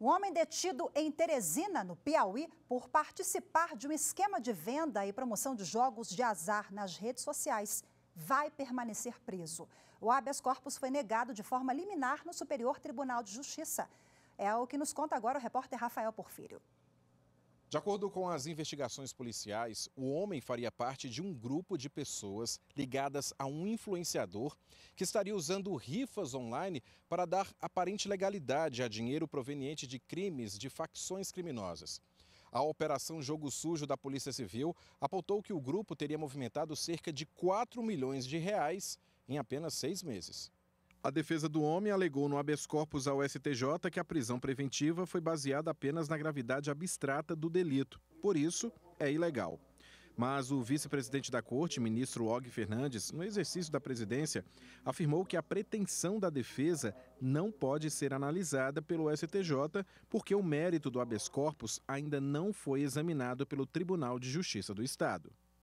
Um homem detido em Teresina, no Piauí, por participar de um esquema de venda e promoção de jogos de azar nas redes sociais, vai permanecer preso. O habeas corpus foi negado de forma liminar no Superior Tribunal de Justiça. É o que nos conta agora o repórter Rafael Porfírio. De acordo com as investigações policiais, o homem faria parte de um grupo de pessoas ligadas a um influenciador que estaria usando rifas online para dar aparente legalidade a dinheiro proveniente de crimes de facções criminosas. A Operação Jogo Sujo da Polícia Civil apontou que o grupo teria movimentado cerca de 4 milhões de reais em apenas seis meses. A defesa do homem alegou no habeas corpus ao STJ que a prisão preventiva foi baseada apenas na gravidade abstrata do delito, por isso é ilegal. Mas o vice-presidente da corte, ministro Og Fernandes, no exercício da presidência, afirmou que a pretensão da defesa não pode ser analisada pelo STJ porque o mérito do habeas corpus ainda não foi examinado pelo Tribunal de Justiça do Estado.